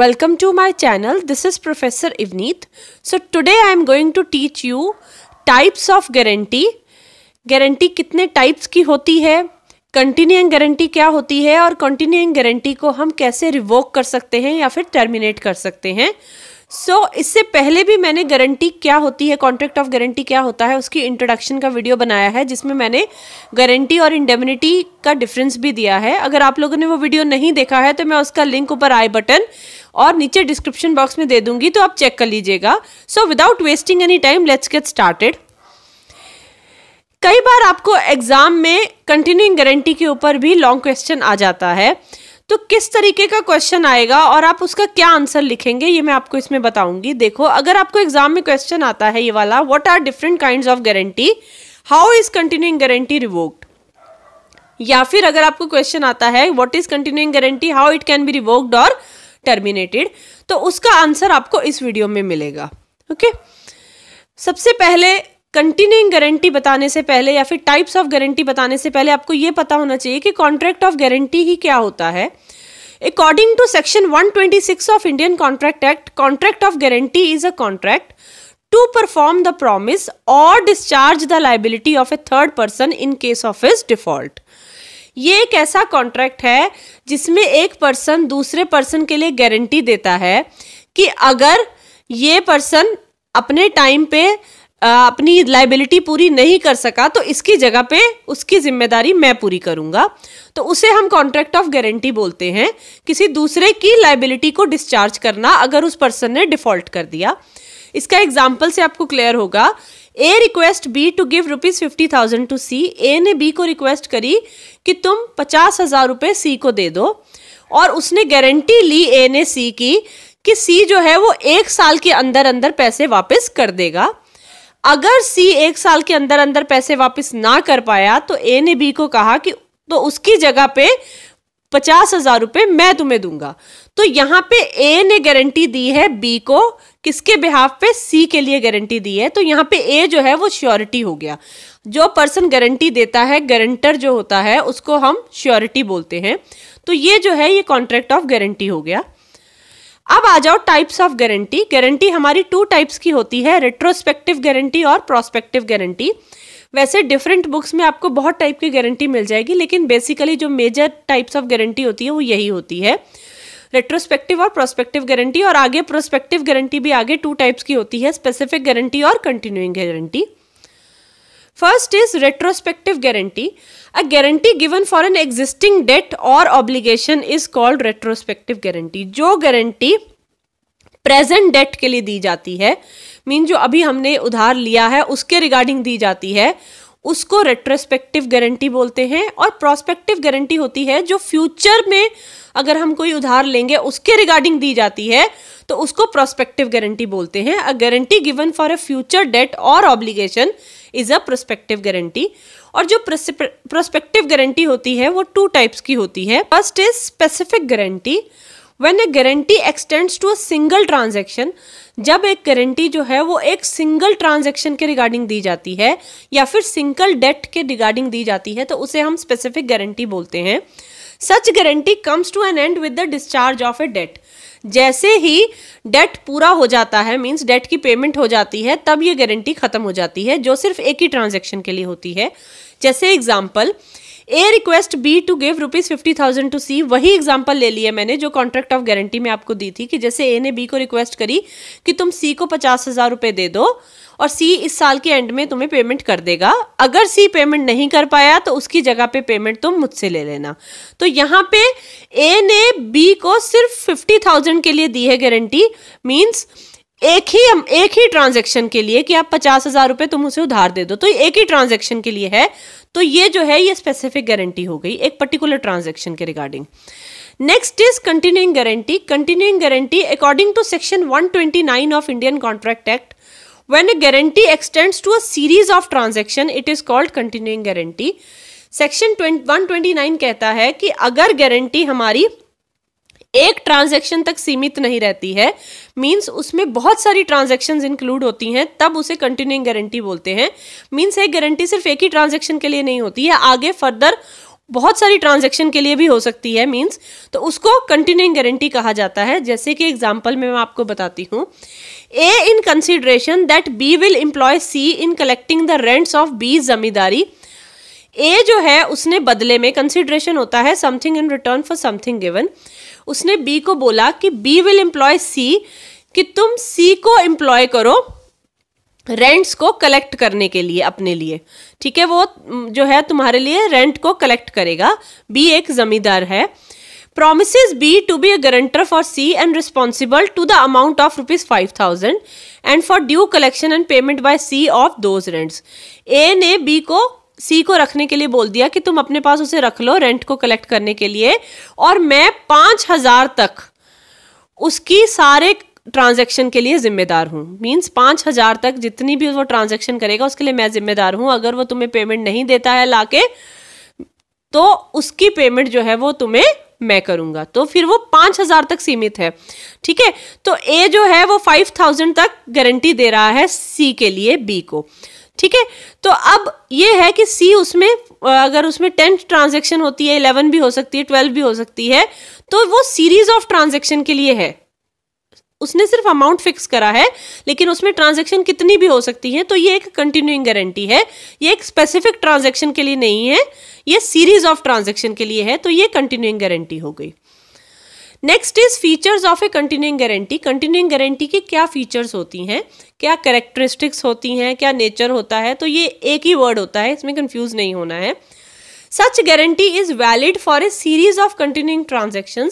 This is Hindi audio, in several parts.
Welcome to my channel. This is Professor Ivneet. So today I am going to teach you types of guarantee. Guarantee कितने टाइप्स की होती है कंटिन्यूइंग गारंटी क्या होती है और कंटिन्यूइंग गारंटी को हम कैसे रिवोक कर सकते हैं या फिर टर्मिनेट कर सकते हैं सो so, इससे पहले भी मैंने गारंटी क्या होती है कॉन्ट्रैक्ट ऑफ गारंटी क्या होता है उसकी इंट्रोडक्शन का वीडियो बनाया है जिसमें मैंने गारंटी और इंडेमिनिटी का डिफरेंस भी दिया है अगर आप लोगों ने वो वीडियो नहीं देखा है तो मैं उसका लिंक ऊपर आई बटन और नीचे डिस्क्रिप्शन बॉक्स में दे दूंगी तो आप चेक कर लीजिएगा so without wasting any time let's get started कई बार आपको एग्जाम में कंटिन्यूइंग गारंटी के ऊपर भी लॉन्ग क्वेश्चन आ जाता है तो किस तरीके का क्वेश्चन आएगा और आप उसका क्या आंसर लिखेंगे ये मैं आपको इसमें बताऊंगी देखो अगर आपको एग्जाम में क्वेश्चन आता है ये वाला what are different kind of guarantee how is continuing guarantee revoked या फिर अगर आपको क्वेश्चन आता है what is continuing guarantee how it can be revoked और टर्मिनेटेड तो उसका आंसर आपको इस वीडियो में मिलेगा ओके okay? सबसे पहले कंटिन्यूइंग गारंटी बताने से पहले या फिर टाइप्स ऑफ गारंटी बताने से पहले आपको ये पता होना चाहिए कि कॉन्ट्रैक्ट ऑफ गारंटी ही क्या होता है according to section 126 of Indian contract act contract of guarantee is a contract to perform the promise और discharge the liability of a third person in case of is default ये एक ऐसा कॉन्ट्रैक्ट है जिसमें एक पर्सन दूसरे पर्सन के लिए गारंटी देता है कि अगर ये पर्सन अपने टाइम पे अपनी लाइबिलिटी पूरी नहीं कर सका तो इसकी जगह पे उसकी जिम्मेदारी मैं पूरी करूंगा तो उसे हम कॉन्ट्रैक्ट ऑफ गारंटी बोलते हैं किसी दूसरे की लाइबिलिटी को डिस्चार्ज करना अगर उस पर्सन ने डिफॉल्ट कर दिया इसका एग्जाम्पल से आपको क्लियर होगा A request B to give rupees fifty thousand to C A ने बी को रिक्वेस्ट करी कि तुम पचास हजार रुपये सी को दे दो और उसने गारंटी ली ए ने सी की कि सी जो है वो एक साल के अंदर अंदर पैसे वापस कर देगा अगर सी एक साल के अंदर अंदर पैसे वापस ना कर पाया तो ए ने बी को कहा कि तो उसकी जगह पे पचास हजार रुपये मैं तुम्हें दूंगा तो यहाँ पे ए ने गारंटी दी है बी को किसके बिहाफ पे सी के लिए गारंटी दी है तो यहाँ पे ए जो है वो श्योरिटी हो गया जो पर्सन गारंटी देता है गारंटर जो होता है उसको हम श्योरिटी बोलते हैं तो ये जो है ये कॉन्ट्रैक्ट ऑफ गारंटी हो गया अब आ जाओ टाइप्स ऑफ गारंटी गारंटी हमारी टू टाइप्स की होती है रेट्रोस्पेक्टिव गारंटी और प्रोस्पेक्टिव गारंटी वैसे डिफरेंट बुक्स में आपको बहुत टाइप की गारंटी मिल जाएगी लेकिन बेसिकली जो मेजर टाइप्स ऑफ गारंटी होती है वो यही होती है रेट्रोस्पेक्टिव और प्रोस्पेक्टिव गारंटी और आगे प्रोस्पेक्टिव गारंटी भी आगे टू टाइप्स की होती है स्पेसिफिक गारंटी और continuing guarantee first is retrospective guarantee a guarantee given for an existing debt और obligation is called retrospective guarantee जो गारंटी प्रेजेंट डेट के लिए दी जाती है मीन जो अभी हमने उधार लिया है उसके रिगार्डिंग दी जाती है उसको रेट्रोस्पेक्टिव गारंटी बोलते हैं और प्रोस्पेक्टिव गारंटी होती है जो फ्यूचर में अगर हम कोई उधार लेंगे उसके रिगार्डिंग दी जाती है तो उसको प्रोस्पेक्टिव गारंटी बोलते हैं a guarantee given for a future debt और obligation is a prospective guarantee और जो प्रोस्पेक्टिव गारंटी होती है वो टू टाइप्स की होती है first is specific guarantee when a guarantee extends to a single transaction जब एक गारंटी जो है वो एक सिंगल ट्रांजेक्शन के रिगार्डिंग दी जाती है या फिर सिंगल डेट के रिगार्डिंग दी जाती है तो उसे हम स्पेसिफिक गारंटी बोलते हैं such guarantee comes to an end with the discharge of a debt जैसे ही डेट पूरा हो जाता है मींस डेट की पेमेंट हो जाती है तब ये गारंटी खत्म हो जाती है जो सिर्फ एक ही ट्रांजेक्शन के लिए होती है जैसे example A request B to give rupees fifty thousand to C वही एग्जाम्पल ले लिया मैंने जो कॉन्ट्रैक्ट ऑफ गारंटी में आपको दी थी कि जैसे ए ने बी को रिक्वेस्ट करी कि तुम सी को पचास हजार रुपए दे दो और सी इस साल के एंड में तुम्हें पेमेंट कर देगा अगर सी पेमेंट नहीं कर पाया तो उसकी जगह पे पेमेंट तुम मुझसे ले लेना तो यहाँ पे ए ने बी को सिर्फ फिफ्टी थाउजेंड के लिए दी है गारंटी मीन्स एक ही एक ही ट्रांजेक्शन के लिए कि आप पचास हजार रुपए तुम उसे उधार दे दो तो एक ही ट्रांजेक्शन के लिए है तो ये जो है ये स्पेसिफिक गारंटी हो गई एक पर्टिकुलर ट्रांजेक्शन के regarding next is continuing guarantee continuing guarantee according to section 129 of Indian contract Act when a guarantee extends to a series of transaction it is called continuing guarantee section 129 कहता है कि अगर गारंटी हमारी एक ट्रांजैक्शन तक सीमित नहीं रहती है मींस उसमें बहुत सारी ट्रांजैक्शंस इंक्लूड होती हैं तब उसे कंटिन्यूइंग गारंटी बोलते हैं मींस एक गारंटी सिर्फ एक ही ट्रांजैक्शन के लिए नहीं होती है आगे फर्दर बहुत सारी ट्रांजैक्शन के लिए भी हो सकती है मींस तो उसको कंटिन्यूइंग गारंटी कहा जाता है जैसे कि एग्जांपल में मैं आपको बताती हूँ A in consideration that B will employ C in collecting the rents of B zamindari A जो है उसने बदले में कंसिडरेशन होता है something in return for something given उसने बी को बोला कि बी विल एम्प्लॉय सी कि तुम सी को एम्प्लॉय करो रेंट्स को कलेक्ट करने के लिए अपने लिए ठीक है वो जो है तुम्हारे लिए रेंट को कलेक्ट करेगा बी एक जमींदार है promise B to be a guarantor for C and responsible to the amount of rupees five thousand and for due collection and payment by C of दो रेंट्स ए ने बी को सी को रखने के लिए बोल दिया कि तुम अपने पास उसे रख लो रेंट को कलेक्ट करने के लिए और मैं पांच हजार तक उसकी सारे ट्रांजेक्शन के लिए जिम्मेदार हूँ मीन्स पाँच हजार तक जितनी भी वो ट्रांजेक्शन करेगा उसके लिए मैं जिम्मेदार हूँ अगर वो तुम्हें पेमेंट नहीं देता है लाके तो उसकी पेमेंट जो है वो तुम्हें मैं करूंगा तो फिर वो पांच हजार तक सीमित है ठीक है तो ए जो है वो फाइव थाउजेंड तक गारंटी दे रहा है सी के लिए बी को ठीक है तो अब ये है कि सी उसमें अगर उसमें टेंथ ट्रांजेक्शन होती है इलेवन भी हो सकती है ट्वेल्व भी हो सकती है तो वो सीरीज ऑफ ट्रांजेक्शन के लिए है उसने सिर्फ अमाउंट फिक्स करा है लेकिन उसमें ट्रांजेक्शन कितनी भी हो सकती है तो ये एक कंटिन्यूइंग गारंटी है ये एक स्पेसिफिक ट्रांजेक्शन के लिए नहीं है ये सीरीज ऑफ ट्रांजेक्शन के लिए है तो ये कंटिन्यूइंग गारंटी हो गई next is features of a continuing guarantee continuing guarantee के क्या फीचर्स होती हैं क्या करेक्टरिस्टिक्स होती हैं क्या नेचर होता है तो ये एक ही वर्ड होता है इसमें कंफ्यूज नहीं होना है such guarantee is valid for a series of continuing transaction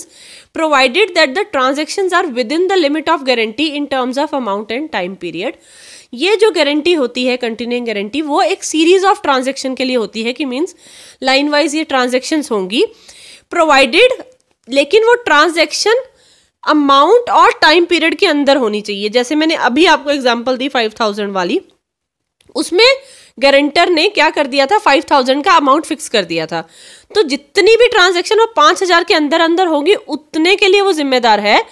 provided that the transaction are within the limit of guarantee in terms of amount and time period ये जो गारंटी होती है कंटिन्यूइंग गारंटी वो एक सीरीज ऑफ ट्रांजेक्शन के लिए होती है कि मीन्स लाइन वाइज ये ट्रांजेक्शन्स होंगी प्रोवाइडेड लेकिन वो ट्रांजेक्शन अमाउंट और टाइम पीरियड के अंदर होनी चाहिए जैसे मैंने अभी आपको एग्जाम्पल दी फाइव थाउजेंड वाली उसमें गारंटर ने क्या कर दिया था फाइव थाउजेंड का अमाउंट फिक्स कर दिया था तो जितनी भी ट्रांजेक्शन वो पाँच हज़ार के अंदर अंदर होगी उतने के लिए वो जिम्मेदार है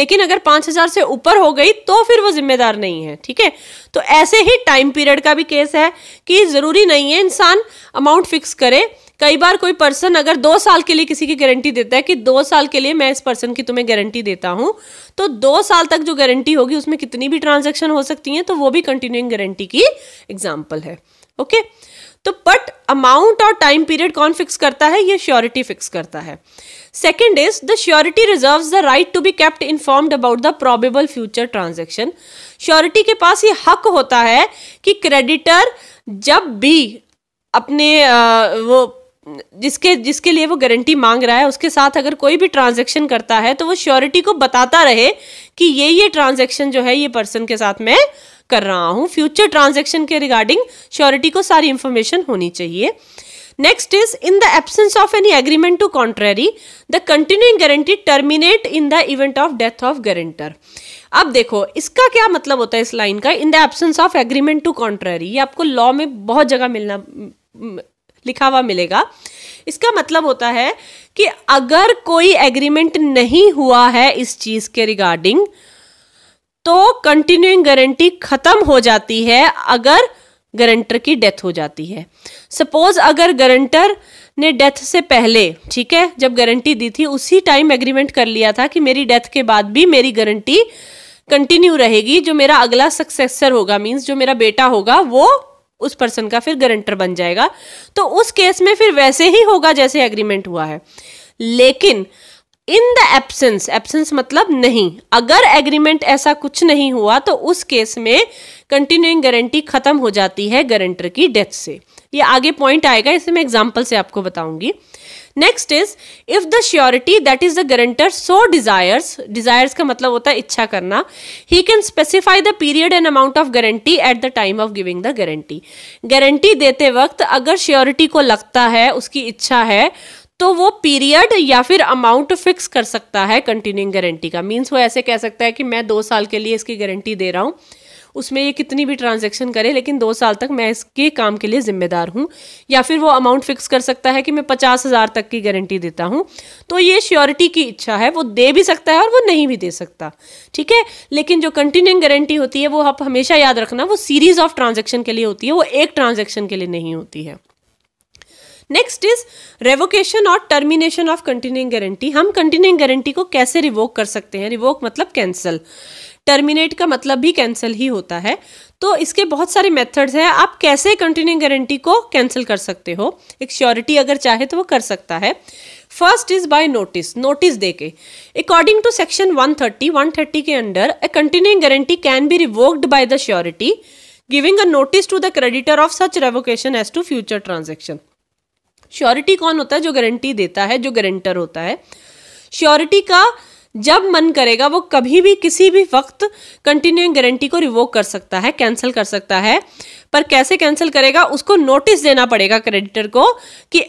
लेकिन अगर पाँच हज़ार से ऊपर हो गई तो फिर वो जिम्मेदार नहीं है ठीक है तो ऐसे ही टाइम पीरियड का भी केस है कि ज़रूरी नहीं है इंसान अमाउंट फिक्स करे कई बार कोई पर्सन अगर दो साल के लिए किसी की गारंटी देता है कि दो साल के लिए मैं इस पर्सन की तुम्हें गारंटी देता हूँ तो दो साल तक जो गारंटी होगी उसमें कितनी भी ट्रांजेक्शन हो सकती हैं तो वो भी कंटिन्यूइंग गारंटी की एग्जाम्पल है ओके तो बट अमाउंट और टाइम पीरियड कौन फिक्स करता है ये श्योरिटी फिक्स करता है second is the surety reserve the right to be kept informed about the probable future transaction surety के पास ये हक होता है कि क्रेडिटर जब भी अपने आ, वो जिसके जिसके लिए वो गारंटी मांग रहा है उसके साथ अगर कोई भी ट्रांजैक्शन करता है तो वो श्योरिटी को बताता रहे कि ये ये ट्रांजैक्शन जो है ये पर्सन के साथ मैं कर रहा हूँ फ्यूचर ट्रांजैक्शन के रिगार्डिंग श्योरिटी को सारी इंफॉर्मेशन होनी चाहिए next is in the absence of any agreement to contrary the continuing guarantee terminate in the event of death of guarantor अब देखो इसका क्या मतलब होता है इस लाइन का in the absence of agreement to contrary ये आपको लॉ में बहुत जगह मिलना लिखा हुआ मिलेगा इसका मतलब होता है कि अगर कोई एग्रीमेंट नहीं हुआ है इस चीज के रिगार्डिंग तो कंटिन्यूइंग गारंटी खत्म हो जाती है अगर गारंटर की डेथ हो जाती है सपोज अगर गारंटर ने डेथ से पहले ठीक है जब गारंटी दी थी उसी टाइम एग्रीमेंट कर लिया था कि मेरी डेथ के बाद भी मेरी गारंटी कंटिन्यू रहेगी जो मेरा अगला सक्सेसर होगा मींस जो मेरा बेटा होगा वो उस पर्सन का फिर गारंटर बन जाएगा तो उस केस में फिर वैसे ही होगा जैसे एग्रीमेंट हुआ है लेकिन इन द एब्सेंस एब्सेंस मतलब नहीं अगर एग्रीमेंट ऐसा कुछ नहीं हुआ तो उस केस में कंटिन्यूइंग गारंटी खत्म हो जाती है गारंटर की डेथ से ये आगे पॉइंट आएगा इसे मैं एग्जाम्पल से आपको बताऊंगी next is if the surety that is the guarantor so desires desires का मतलब होता है इच्छा करना he can specify the period and amount of guarantee at the time of giving the guarantee guarantee देते वक्त अगर श्योरिटी को लगता है उसकी इच्छा है तो वो पीरियड या फिर अमाउंट फिक्स कर सकता है कंटिन्यूइंग गारंटी का मीन्स वो ऐसे कह सकता है कि मैं दो साल के लिए इसकी गारंटी दे रहा हूँ उसमें ये कितनी भी ट्रांजेक्शन करे लेकिन दो साल तक मैं इसके काम के लिए जिम्मेदार हूँ या फिर वो अमाउंट फिक्स कर सकता है कि मैं पचास हज़ार तक की गारंटी देता हूँ तो ये श्योरिटी की इच्छा है वो दे भी सकता है और वो नहीं भी दे सकता ठीक है लेकिन जो कंटिन्यूंग गारंटी होती है वो आप हमेशा याद रखना वो सीरीज ऑफ ट्रांजेक्शन के लिए होती है वो एक ट्रांजेक्शन के लिए नहीं होती है नेक्स्ट इज रेवोकेशन और टर्मिनेशन ऑफ कंटिन्यूंग गारंटी हम कंटिन्यूंग गारंटी को कैसे रिवोक कर सकते हैं रिवोक मतलब कैंसिल टर्मिनेट का मतलब भी कैंसिल ही होता है तो इसके बहुत सारे मेथड्स हैं आप कैसे कंटिन्यूंग गारंटी को कैंसिल कर सकते हो एक श्योरिटी अगर चाहे तो वो कर सकता है first is by notice notice दे के अकॉर्डिंग टू सेक्शन 130 130 के under a continuing guarantee can be revoked by the surety giving a notice to the creditor of such revocation as to future transaction surety कौन होता है जो गारंटी देता है जो गारंटर होता है श्योरिटी का जब मन करेगा वो कभी भी किसी भी वक्त कंटिन्यूइंग गारंटी को रिवोक कर सकता है कैंसिल कर सकता है पर कैसे कैंसिल करेगा उसको नोटिस देना पड़ेगा क्रेडिटर को कि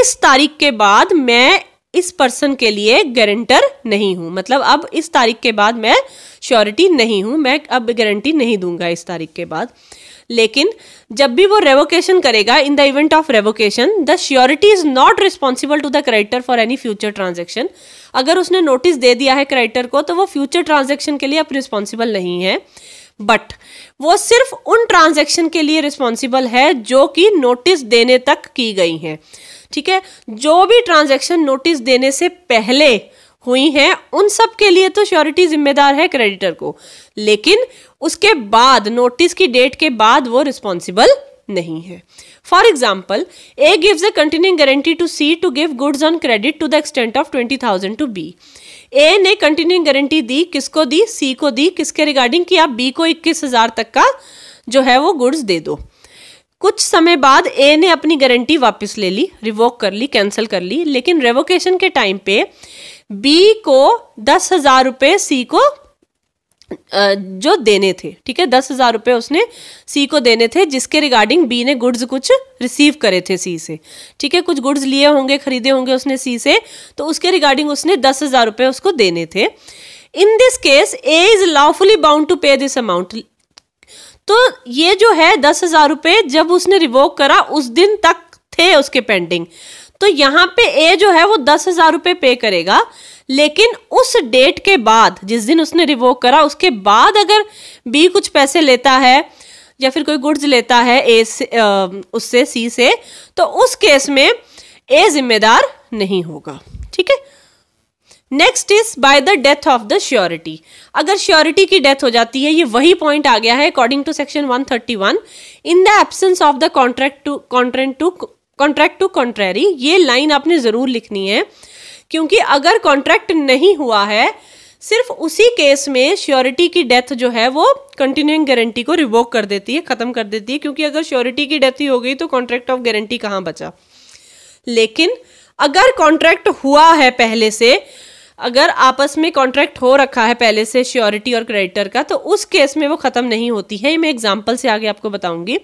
इस तारीख के बाद मैं इस पर्सन के लिए गारंटर नहीं हूं मतलब अब इस तारीख के बाद मैं श्योरिटी नहीं हूं मैं अब गारंटी नहीं दूंगा इस तारीख के बाद लेकिन जब भी वो रेवोकेशन करेगा in the event of revocation the surety is not responsible to the creditor for any future transaction अगर उसने नोटिस दे दिया है क्रेडिटर को तो वो फ्यूचर ट्रांजेक्शन के लिए अब रिस्पॉन्सिबल नहीं है बट वो सिर्फ उन ट्रांजेक्शन के लिए रिस्पॉन्सिबल है जो कि नोटिस देने तक की गई हैं ठीक है जो भी ट्रांजेक्शन नोटिस देने से पहले हुई हैं उन सब के लिए तो श्योरिटी जिम्मेदार है क्रेडिटर को लेकिन उसके बाद नोटिस की डेट के बाद वो रिस्पॉन्सिबल नहीं है for example A gives a continuing guarantee to C to give goods on credit to the extent of twenty thousand to B A ने कंटिन्यूंग गारंटी दी किसको दी सी को दी किसके रिगार्डिंग कि आप बी को इक्कीस हजार तक का जो है वो गुड्स दे दो कुछ समय बाद ए ने अपनी गारंटी वापस ले ली रिवोक कर ली कैंसिल कर ली लेकिन रेवोकेशन के टाइम पे बी को दस हजार रुपये सी को जो देने थे ठीक है दस हज़ार रुपये उसने सी को देने थे जिसके रिगार्डिंग बी ने गुड्स कुछ रिसीव करे थे सी से ठीक है कुछ गुड्स लिए होंगे खरीदे होंगे उसने सी से तो उसके रिगार्डिंग उसने दस हज़ार रुपये उसको देने थे in this case A is lawfully bound to pay this amount तो ये जो है दस हज़ार रुपये जब उसने रिवोक करा उस दिन तक थे उसके पेंडिंग तो यहाँ पे ए जो है वो दस हज़ार रुपये पे करेगा लेकिन उस डेट के बाद जिस दिन उसने रिवोक करा उसके बाद अगर बी कुछ पैसे लेता है या फिर कोई गुड्स लेता है ए से उससे सी से तो उस केस में ए जिम्मेदार नहीं होगा ठीक है next is by the death of the surety अगर श्योरिटी की डेथ हो जाती है ये वही पॉइंट आ गया है according to section 131 in the absence of the contract to content to contract to contrary ये लाइन आपने ज़रूर लिखनी है क्योंकि अगर कॉन्ट्रैक्ट नहीं हुआ है सिर्फ उसी केस में श्योरिटी की डेथ जो है वो कंटिन्यूइंग गारंटी को रिवोक कर देती है ख़त्म कर देती है क्योंकि अगर श्योरिटी की डेथ ही हो गई तो कॉन्ट्रैक्ट ऑफ गारंटी कहाँ बचा लेकिन अगर कॉन्ट्रैक्ट हुआ है पहले से अगर आपस में कॉन्ट्रैक्ट हो रखा है पहले से श्योरिटी और क्रेडिटर का तो उस केस में वो ख़त्म नहीं होती है मैं एग्जाम्पल से आगे आपको बताऊंगी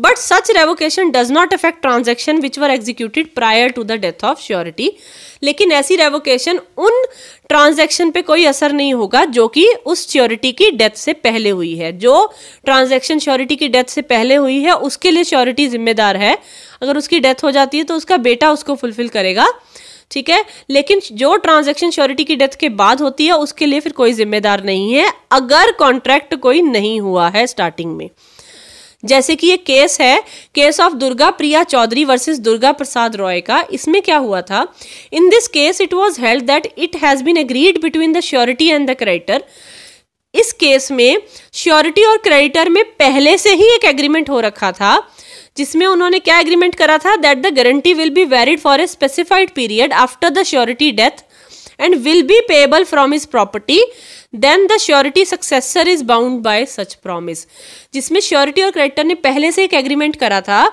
but such revocation does not affect transaction which were executed prior to the death of surety लेकिन ऐसी रेवोकेशन उन ट्रांजेक्शन पे कोई असर नहीं होगा जो कि उस श्योरिटी की डेथ से पहले हुई है जो ट्रांजेक्शन श्योरिटी की डेथ से पहले हुई है उसके लिए श्योरिटी जिम्मेदार है अगर उसकी डेथ हो जाती है तो उसका बेटा उसको फुलफिल करेगा ठीक है लेकिन जो ट्रांजैक्शन श्योरिटी की डेथ के बाद होती है उसके लिए फिर कोई जिम्मेदार नहीं है अगर कॉन्ट्रैक्ट कोई नहीं हुआ है स्टार्टिंग में जैसे कि ये केस है case of Durga Priya Chaudhary versus Durga Prasad Roy का इसमें क्या हुआ था in this case it was held that it has been agreed between the surety and the creditor इस केस में श्योरिटी और क्रेडिटर में पहले से ही एक एग्रीमेंट हो रखा था जिसमें उन्होंने क्या एग्रीमेंट करा था that the guarantee will be varied for a specified period after the surety death and will be payable from his property then the surety successor is bound by such promise जिसमें श्योरिटी और क्रेडिटर ने पहले से एक एग्रीमेंट करा था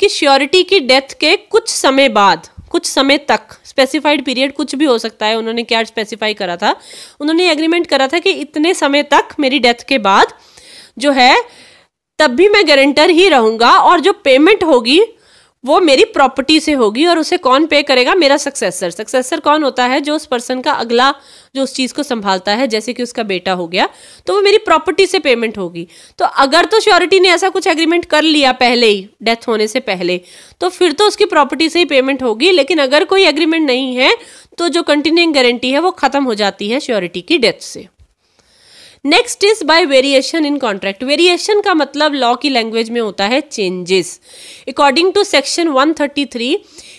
कि श्योरिटी की डेथ के कुछ समय बाद कुछ समय तक स्पेसिफाइड पीरियड कुछ भी हो सकता है उन्होंने क्या स्पेसिफाई करा था उन्होंने एग्रीमेंट करा था कि इतने समय तक मेरी डेथ के बाद जो है तब भी मैं गारंटर ही रहूंगा और जो पेमेंट होगी वो मेरी प्रॉपर्टी से होगी और उसे कौन पे करेगा मेरा सक्सेसर सक्सेसर कौन होता है जो उस पर्सन का अगला जो उस चीज़ को संभालता है जैसे कि उसका बेटा हो गया तो वो मेरी प्रॉपर्टी से पेमेंट होगी तो अगर तो श्योरिटी ने ऐसा कुछ एग्रीमेंट कर लिया पहले ही डेथ होने से पहले तो फिर तो उसकी प्रॉपर्टी से ही पेमेंट होगी लेकिन अगर कोई एग्रीमेंट नहीं है तो जो कंटिन्यूंग गारंटी है वो ख़त्म हो जाती है श्योरिटी की डेथ से next is by variation in contract variation का मतलब लॉ की लैंग्वेज में होता है changes according to section 133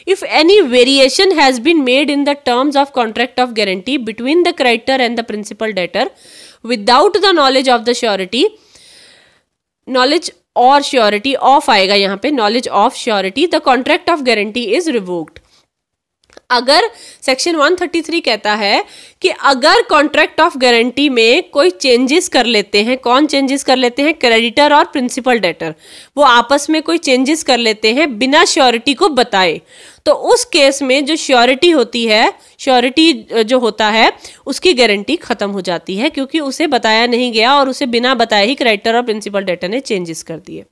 if any variation has been made in the terms of contract of guarantee between the creditor and the principal debtor without the knowledge of the surety knowledge और श्योरिटी ऑफ आएगा यहाँ पे knowledge of surety the contract of guarantee is revoked अगर सेक्शन 133 कहता है कि अगर कॉन्ट्रैक्ट ऑफ गारंटी में कोई चेंजेस कर लेते हैं कौन चेंजेस कर लेते हैं क्रेडिटर और प्रिंसिपल डेटर वो आपस में कोई चेंजेस कर लेते हैं बिना श्योरिटी को बताए तो उस केस में जो श्योरिटी होती है श्योरिटी जो होता है उसकी गारंटी खत्म हो जाती है क्योंकि उसे बताया नहीं गया और उसे बिना बताए ही क्रेडिटर और प्रिंसिपल डेटर ने चेंजेस कर दिए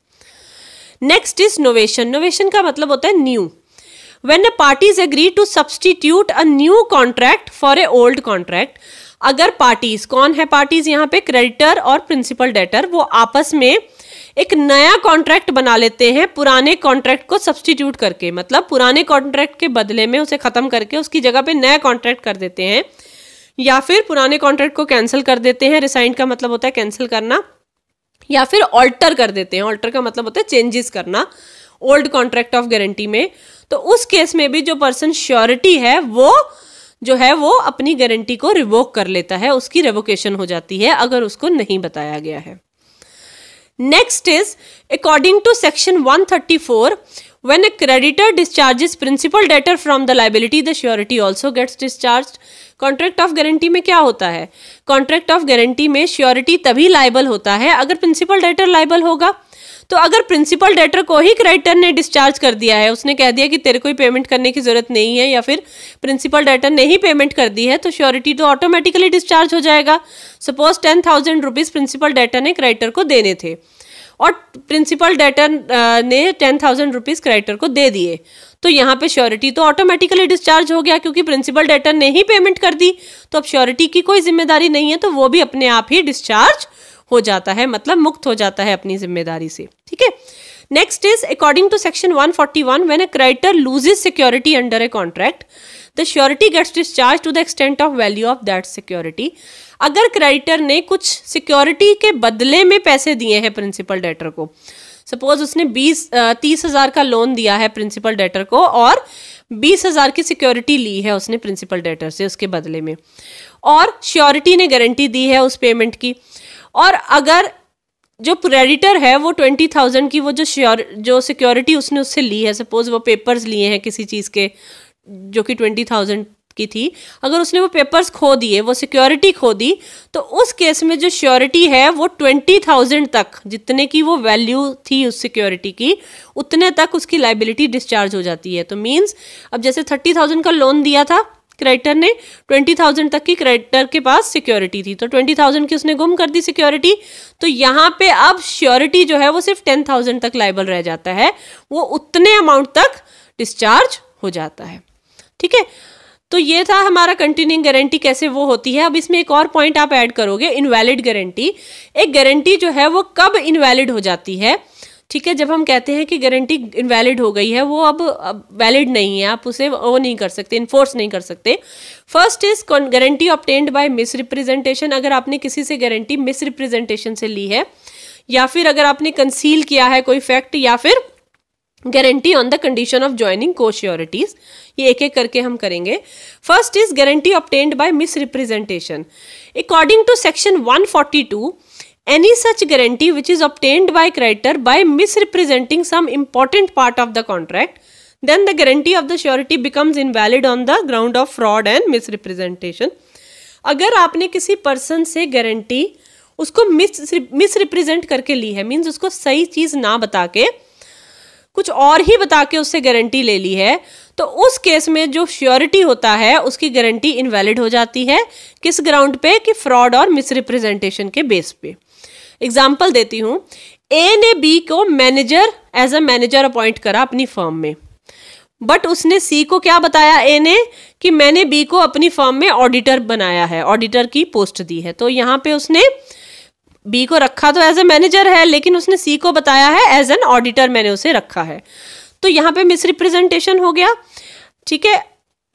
नेक्स्ट इज नोवेशन नोवेशन का मतलब होता है new when a parties agree to substitute a new contract for a old contract अगर पार्टीज कौन है पार्टीज यहाँ पे क्रेडिटर और प्रिंसिपल डेटर वो आपस में एक नया कॉन्ट्रैक्ट बना लेते हैं पुराने कॉन्ट्रैक्ट को सब्सटीट्यूट करके मतलब पुराने कॉन्ट्रैक्ट के बदले में उसे ख़त्म करके उसकी जगह पे नया कॉन्ट्रैक्ट कर देते हैं या फिर पुराने कॉन्ट्रैक्ट को कैंसिल कर देते हैं रिसाइन का मतलब होता है कैंसिल करना या फिर ऑल्टर कर देते हैं ऑल्टर का मतलब होता है चेंजेस करना ओल्ड कॉन्ट्रैक्ट ऑफ गारंटी में तो उस केस में भी जो पर्सन श्योरिटी है वो जो है वो अपनी गारंटी को रिवोक कर लेता है उसकी रिवोकेशन हो जाती है अगर उसको नहीं बताया गया है next is according to section 134 when creditor discharge is principal debtor from the liability the surety also gets discharge contract of guarantee में क्या होता है कॉन्ट्रैक्ट ऑफ गारंटी में श्योरिटी तभी लाइबल होता है अगर प्रिंसिपल डेटर लाइबल होगा तो अगर प्रिंसिपल डेटर को ही क्रेडिटर ने डिस्चार्ज कर दिया है उसने कह दिया कि तेरे को पेमेंट करने की ज़रूरत नहीं है या फिर प्रिंसिपल डेटर ने ही पेमेंट कर दी है तो श्योरिटी तो ऑटोमेटिकली डिस्चार्ज हो जाएगा suppose ten thousand rupees principal debtor ने क्रेडिटर को देने थे और प्रिंसिपल डेटर ने टेन थाउजेंड रुपीज़ क्रेडिटर को दे दिए तो यहाँ पे श्योरिटी तो ऑटोमेटिकली डिस्चार्ज हो गया क्योंकि प्रिंसिपल डेटर ने ही पेमेंट कर दी तो अब श्योरिटी की कोई जिम्मेदारी नहीं है तो वो भी अपने आप ही डिस्चार्ज हो जाता है मतलब मुक्त हो जाता है अपनी जिम्मेदारी से ठीक है next is according to section 141 when a creditor loses security under a contract the surety gets discharge to the extent of value of that security अगर क्रेडिटर ने कुछ सिक्योरिटी के बदले में पैसे दिए हैं प्रिंसिपल डेटर को सपोज उसने बीस तीस हजार का लोन दिया है प्रिंसिपल डेटर को और बीस हजार की सिक्योरिटी ली है उसने प्रिंसिपल डेटर से उसके बदले में और श्योरिटी ने गारंटी दी है उस पेमेंट की और अगर जो क्रेडिटर है वो ट्वेंटी थाउजेंड की वो जो श्योर जो सिक्योरिटी उसने उससे ली है सपोज वो पेपर्स लिए हैं किसी चीज़ के जो कि ट्वेंटी थाउजेंड की थी अगर उसने वो पेपर्स खो दिए वो सिक्योरिटी खो दी तो उस केस में जो श्योरिटी है वो ट्वेंटी थाउजेंड तक जितने की वो वैल्यू थी उस सिक्योरिटी की उतने तक उसकी लाइबिलिटी डिस्चार्ज हो जाती है तो मीन्स अब जैसे थर्टी थाउजेंड का लोन दिया था क्रेडिटर ने ट्वेंटी थाउजेंड तक की क्रेडिटर के पास सिक्योरिटी थी तो ट्वेंटी थाउजेंड की उसने गुम कर दी सिक्योरिटी तो यहाँ पे अब श्योरिटी जो है वो सिर्फ टेन थाउजेंड तक लाइबल रह जाता है वो उतने अमाउंट तक डिस्चार्ज हो जाता है ठीक है तो ये था हमारा कंटिन्यूइंग गारंटी कैसे वो होती है अब इसमें एक और पॉइंट आप ऐड करोगे इनवैलिड गारंटी एक गारंटी जो है वो कब इनवैलिड हो जाती है ठीक है जब हम कहते हैं कि गारंटी इनवैलिड हो गई है वो अब वैलिड नहीं है आप उसे वो नहीं कर सकते इन्फोर्स नहीं कर सकते first is guarantee obtained by misrepresentation अगर आपने किसी से गारंटी मिसरिप्रेजेंटेशन से ली है या फिर अगर आपने कंसील किया है कोई फैक्ट या फिर guarantee on the condition of joining co-sureties ये एक एक करके हम करेंगे first is guarantee obtained by misrepresentation according to section 142 any such guarantee which is obtained by creditor by misrepresenting some important part of the contract then the guarantee of the surety becomes invalid on the ground of fraud and misrepresentation अगर आपने किसी पर्सन से गारंटी उसको मिस मिस रिप्रेजेंट करके ली है मींस उसको सही चीज़ ना बता के कुछ और ही बता के उससे गारंटी ले ली है तो उस केस में जो श्योरिटी होता है उसकी गारंटी इनवैलिड हो जाती है किस ग्राउंड पे कि फ्रॉड और मिसरिप्रेजेंटेशन के बेस पे एग्जाम्पल देती हूँ ए ने बी को manager as a manager appoint करा अपनी फर्म में बट उसने सी को क्या बताया ए ने कि मैंने बी को अपनी फर्म में ऑडिटर बनाया है ऑडिटर की पोस्ट दी है तो यहाँ पे उसने बी को रखा तो एज ए मैनेजर है लेकिन उसने सी को बताया है एज एन ऑडिटर मैंने उसे रखा है तो यहाँ पे मिसरिप्रेजेंटेशन हो गया ठीक है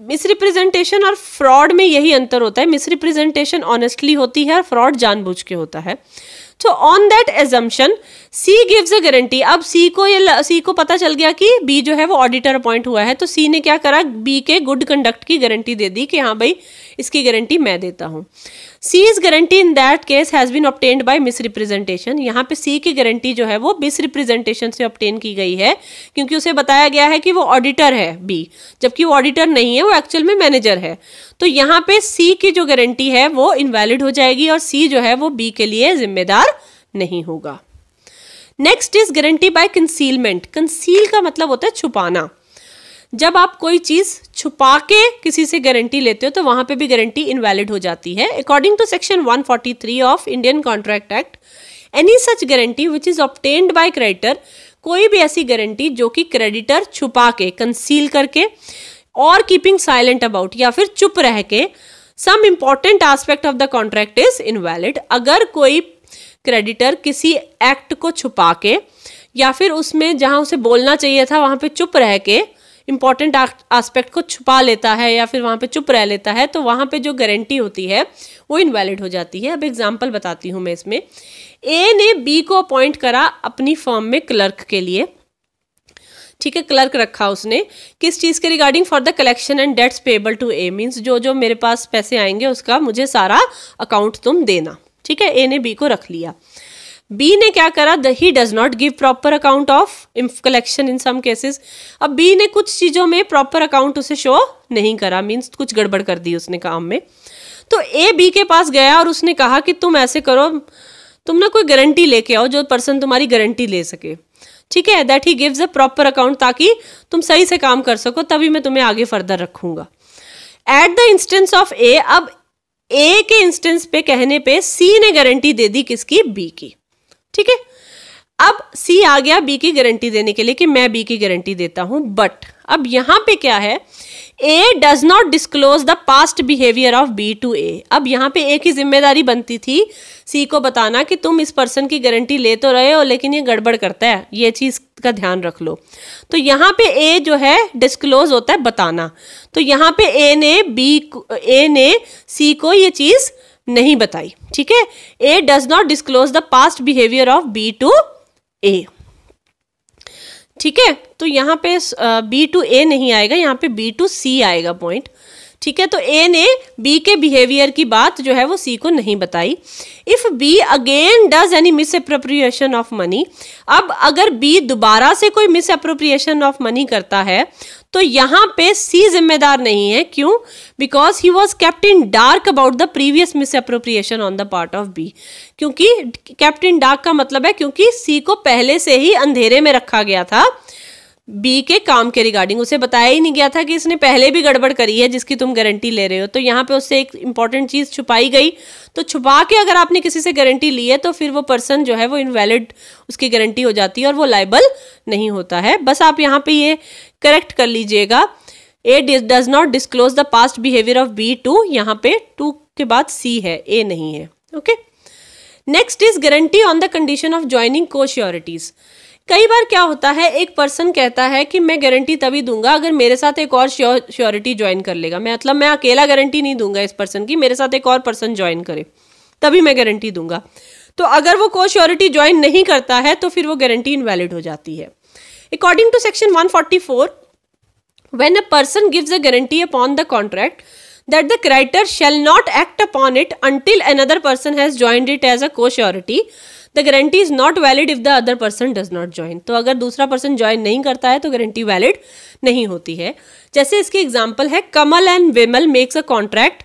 मिसरिप्रेजेंटेशन और फ्रॉड में यही अंतर होता है मिसरिप्रेजेंटेशन ऑनेस्टली होती है और फ्रॉड जानबूझ के होता है तो on that assumption C gives a guarantee अब सी को ये सी को पता चल गया कि बी जो है वो ऑडिटर अपॉइंट हुआ है तो सी ने क्या करा बी के गुड कंडक्ट की गारंटी दे दी कि हाँ भाई इसकी गारंटी मैं देता हूँ C is guarantee in that case has been obtained by misrepresentation यहाँ पे सी की गारंटी जो है वो मिसरिप्रेजेंटेशन से ऑप्टेन की गई है क्योंकि उसे बताया गया है कि वो ऑडिटर है बी जबकि वो ऑडिटर नहीं है वो एक्चुअल में मैनेजर है तो यहाँ पे सी की जो गारंटी है वो इनवैलिड हो जाएगी और सी जो है वो बी के लिए जिम्मेदार नहीं होगा next is guarantee by concealment conceal का मतलब होता है छुपाना जब आप कोई चीज़ छुपा के किसी से गारंटी लेते हो तो वहाँ पे भी गारंटी इनवैलिड हो जाती है according to section 143 of Indian contract Act any such guarantee which is obtained by creditor कोई भी ऐसी गारंटी जो कि क्रेडिटर छुपा के कंसील करके और कीपिंग साइलेंट अबाउट या फिर चुप रह के some important aspect of the contract is invalid अगर कोई क्रेडिटर किसी एक्ट को छुपा के या फिर उसमें जहाँ उसे बोलना चाहिए था वहाँ पे चुप रह के इंपॉर्टेंट आस्पेक्ट को छुपा लेता है या फिर वहाँ पे चुप रह लेता है तो वहाँ पे जो गारंटी होती है वो इनवैलिड हो जाती है अब एग्जाम्पल बताती हूँ मैं इसमें ए ने बी को अपॉइंट करा अपनी फॉर्म में क्लर्क के लिए ठीक है क्लर्क रखा उसने किस चीज़ के regarding for the collection and dates payable to a means जो जो मेरे पास पैसे आएंगे उसका मुझे सारा अकाउंट तुम देना ठीक है ए ने बी को रख लिया बी ने क्या करा the he does not give proper account of collection in some cases अब बी ने कुछ चीज़ों में प्रॉपर अकाउंट उसे शो नहीं करा मीन्स कुछ गड़बड़ कर दी उसने काम में तो ए बी के पास गया और उसने कहा कि तुम ऐसे करो तुम ना कोई गारंटी लेके आओ जो पर्सन तुम्हारी गारंटी ले सके ठीक है that he gives a proper account ताकि तुम सही से काम कर सको तभी मैं तुम्हें आगे फर्दर रखूंगा at the instance of a अब ए के इंस्टेंस पे कहने पे सी ने गारंटी दे दी किसकी बी की ठीक है अब सी आ गया बी की गारंटी देने के लिए कि मैं बी की गारंटी देता हूं बट अब यहां पे क्या है A does not disclose the past behaviour of B to A अब यहां पे ए की जिम्मेदारी बनती थी सी को बताना कि तुम इस पर्सन की गारंटी ले तो रहे हो लेकिन ये गड़बड़ करता है ये चीज़ का ध्यान रख लो तो यहां पे ए जो है डिस्क्लोज होता है बताना तो यहां पे ए ने बी ए ने सी को ये चीज़ नहीं बताई ठीक है A does not disclose the past behaviour of B to A ठीक है तो यहां पे बी टू ए नहीं आएगा यहाँ पे बी टू सी आएगा पॉइंट ठीक है तो ए ने बी के बिहेवियर की बात जो है वो सी को नहीं बताई if B again does any misappropriation of money अब अगर बी दोबारा से कोई मिस अप्रोप्रिएशन ऑफ मनी करता है तो यहां पे सी जिम्मेदार नहीं है क्यों because he was kept in dark about the previous misappropriation on the part of B क्योंकि कैप्टन डार्क का मतलब है क्योंकि सी को पहले से ही अंधेरे में रखा गया था बी के काम के रिगार्डिंग उसे बताया ही नहीं गया था कि इसने पहले भी गड़बड़ करी है जिसकी तुम गारंटी ले रहे हो तो यहाँ पे उससे एक इंपॉर्टेंट चीज़ छुपाई गई तो छुपा के अगर आपने किसी से गारंटी ली है तो फिर वो पर्सन जो है वो इनवैलिड उसकी गारंटी हो जाती है और वो लाइबल नहीं होता है बस आप यहाँ पे ये करेक्ट कर लीजिएगा A does not disclose the past behaviour of B to यहाँ पे टू के बाद सी है ए नहीं है okay next is guarantee on the condition of joining co-sureties कई बार क्या होता है एक पर्सन कहता है कि मैं गारंटी तभी दूंगा अगर मेरे साथ एक और श्योरिटी ज्वाइन कर लेगा मैं मतलब मैं अकेला गारंटी नहीं दूंगा इस पर्सन की मेरे साथ एक और पर्सन ज्वाइन करे तभी मैं गारंटी दूंगा तो अगर वो को श्योरिटी ज्वाइन नहीं करता है तो फिर वो गारंटी इनवैलिड हो जाती है according to section 144 when a person gives a guarantee upon the contract that the creditor shall not act upon it until another person has joined it as a co-surety the guarantee is not valid if the other person does not join तो अगर दूसरा पर्सन ज्वाइन नहीं करता है तो गारंटी वैलिड नहीं होती है जैसे इसकी एग्जाम्पल है Kamal and Vimal makes a contract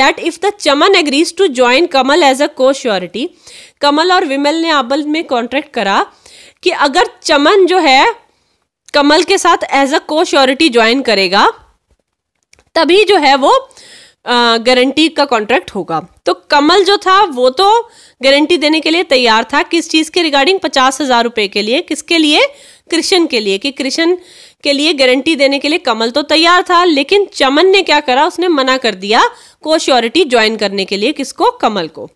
that if the Chaman agrees to join Kamal as a co-surety कमल और विमल ने आबल में कॉन्ट्रैक्ट करा कि अगर चमन जो है कमल के साथ एज अ को श्योरिटी ज्वाइन करेगा तभी जो है वो गारंटी का कॉन्ट्रैक्ट होगा तो कमल जो था वो तो गारंटी देने के लिए तैयार था किस चीज़ के रिगार्डिंग पचास हज़ार रुपये के लिए किसके लिए कृष्ण के लिए कि कृष्ण के लिए गारंटी देने के लिए कमल तो तैयार था लेकिन चमन ने क्या करा उसने मना कर दिया को श्योरिटी ज्वाइन करने के लिए किसको कमल को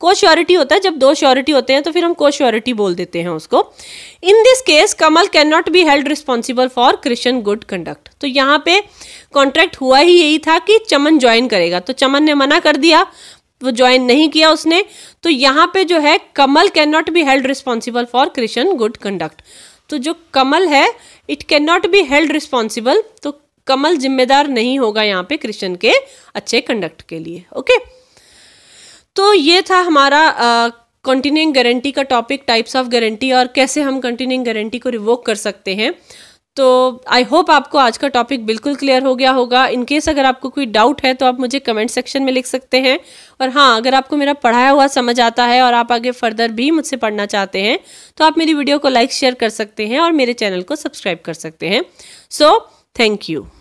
को श्योरिटी होता है जब दो श्योरिटी होते हैं तो फिर हम को श्योरिटी बोल देते हैं उसको in this case Kamal can not be held responsible for Christian good conduct तो यहाँ पे कॉन्ट्रैक्ट हुआ ही यही था कि चमन ज्वाइन करेगा तो चमन ने मना कर दिया वो ज्वाइन नहीं किया उसने तो यहाँ पे जो है Kamal can not be held responsible for Christian good conduct तो जो कमल है it can not be held responsible तो कमल जिम्मेदार नहीं होगा यहाँ पे क्रिश्चन के अच्छे कंडक्ट के लिए ओके okay? तो ये था हमारा कंटिन्यूइंग गारंटी का टॉपिक टाइप्स ऑफ गारंटी और कैसे हम कंटिन्यूइंग गारंटी को रिवोक कर सकते हैं तो आई होप आपको आज का टॉपिक बिल्कुल क्लियर हो गया होगा इन केस अगर आपको कोई डाउट है तो आप मुझे कमेंट सेक्शन में लिख सकते हैं और हाँ अगर आपको मेरा पढ़ाया हुआ समझ आता है और आप आगे फर्दर भी मुझसे पढ़ना चाहते हैं तो आप मेरी वीडियो को लाइक शेयर कर सकते हैं और मेरे चैनल को सब्सक्राइब कर सकते हैं सो थैंक यू